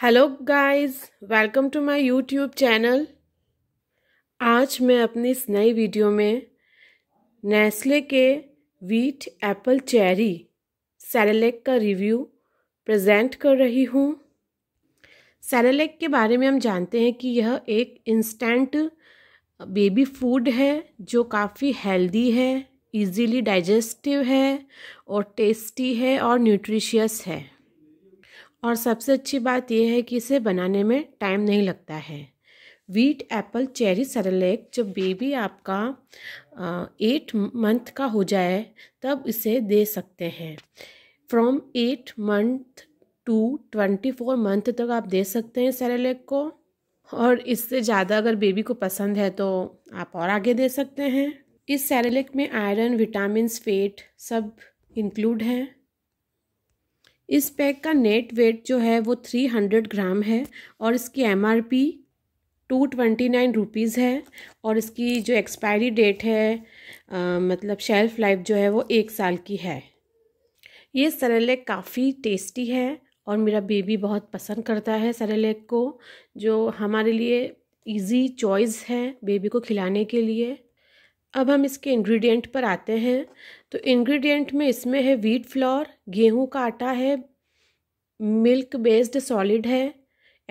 hello guys welcome to my YouTube channel आज मैं अपनी इस नई वीडियो में नेस्ले के वीट एप्पल चेरी सैरेलेक का रिव्यू प्रेजेंट कर रही हूँ सैरेलेक के बारे में हम जानते हैं कि यह एक इंस्टेंट बेबी फूड है जो काफ़ी हेल्दी है इजीली डाइजेस्टिव है और टेस्टी है और न्यूट्रिशियस है और सबसे अच्छी बात यह है कि इसे बनाने में टाइम नहीं लगता है वीट एप्पल चेरी सरलेक जब बेबी आपका एट मंथ का हो जाए तब इसे दे सकते हैं from eight month to twenty four month तक आप दे सकते हैं सरलेक को और इससे ज़्यादा अगर बेबी को पसंद है तो आप और आगे दे सकते हैं इस सेरेलेक में आयरन विटामिन फेट सब इंक्लूड हैं इस पैक का नेट वेट जो है वो थ्री हंड्रेड ग्राम है और इसकी M R P two twenty nine rupees है और इसकी जो एक्सपायरी डेट है आ, मतलब शेल्फ़ लाइफ जो है वो एक साल की है ये सरेलेक काफ़ी टेस्टी है और मेरा बेबी बहुत पसंद करता है सरेलेक को जो हमारे लिए इजी चॉइस है बेबी को खिलाने के लिए अब हम इसके इंग्रेडिएंट पर आते हैं तो इंग्रेडिएंट में इसमें है वीट फ्लोर गेहूं का आटा है मिल्क बेस्ड सॉलिड है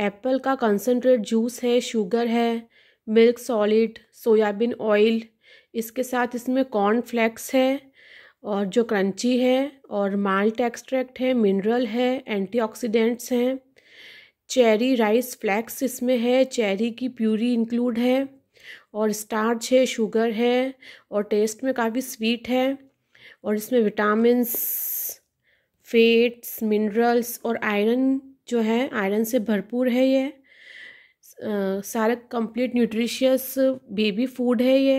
एप्पल का कंसनट्रेट जूस है शुगर है मिल्क सॉलिड सोयाबीन ऑयल इसके साथ इसमें कॉर्न फ्लेक्स है और जो क्रंची है और माल्ट एक्सट्रैक्ट है मिनरल है एंटीऑक्सीडेंट्स हैं चेरी राइस फ्लैक्स इसमें है चेरी की प्यूरी इंक्लूड है और स्टार्च है शुगर है और टेस्ट में काफ़ी स्वीट है और इसमें विटामिनस फेट्स मिनरल्स और आयरन जो है आयरन से भरपूर है ये सारा कंप्लीट न्यूट्रिशियस बेबी फूड है ये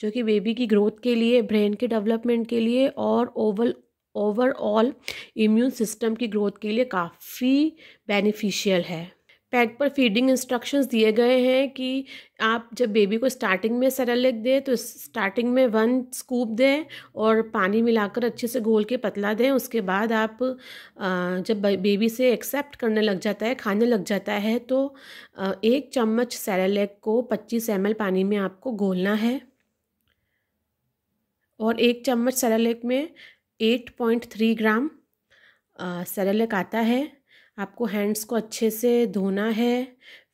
जो कि बेबी की ग्रोथ के लिए ब्रेन के डेवलपमेंट के लिए और ओवल ओवरऑल इम्यून सिस्टम की ग्रोथ के लिए काफ़ी बेनिफिशियल है पैड पर फीडिंग इंस्ट्रक्शंस दिए गए हैं कि आप जब बेबी को स्टार्टिंग में सेरेलेक दें तो स्टार्टिंग में वन स्कूप दें और पानी मिलाकर अच्छे से घोल के पतला दें उसके बाद आप जब बेबी से एक्सेप्ट करने लग जाता है खाने लग जाता है तो एक चम्मच सरलेक को पच्चीस एम पानी में आपको घोलना है और एक चम्मच सरलेक में eight point three gram Cerelac आता है आपको हैंड्स को अच्छे से धोना है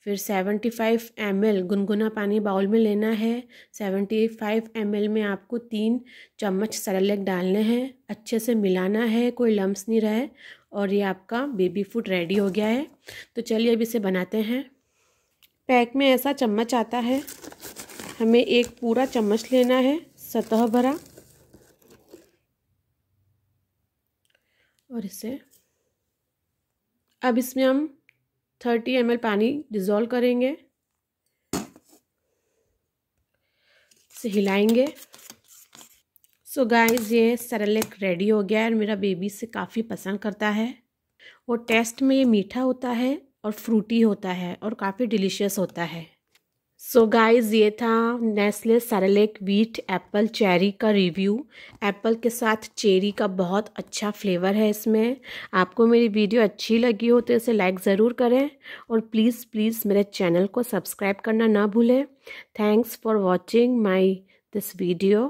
फिर सेवेंटी फाइव एम एल गुनगुना पानी बाउल में लेना है सेवेंटी फाइव एम एल में आपको तीन चम्मच सरलेक डालने हैं अच्छे से मिलाना है कोई लम्स नहीं रहे और ये आपका बेबी फूड रेडी हो गया है तो चलिए अब इसे बनाते हैं पैक में ऐसा चम्मच आता है हमें एक पूरा चम्मच लेना है सतह भरा और इसे अब इसमें हम थर्टी एम पानी डिज़ोल्व करेंगे से हिलाएंगे सो so गाइस ये सरलेक रेडी हो गया है और मेरा बेबी इसे काफ़ी पसंद करता है और टेस्ट में ये मीठा होता है और फ्रूटी होता है और काफ़ी डिलीशियस होता है सो so गाइस ये था Nestle Cerelac wheat apple cherry का रिव्यू एप्पल के साथ चेरी का बहुत अच्छा फ्लेवर है इसमें आपको मेरी वीडियो अच्छी लगी हो तो इसे लाइक ज़रूर करें और प्लीज़ प्लीज़ मेरे चैनल को सब्सक्राइब करना ना भूलें thanks for watching my this video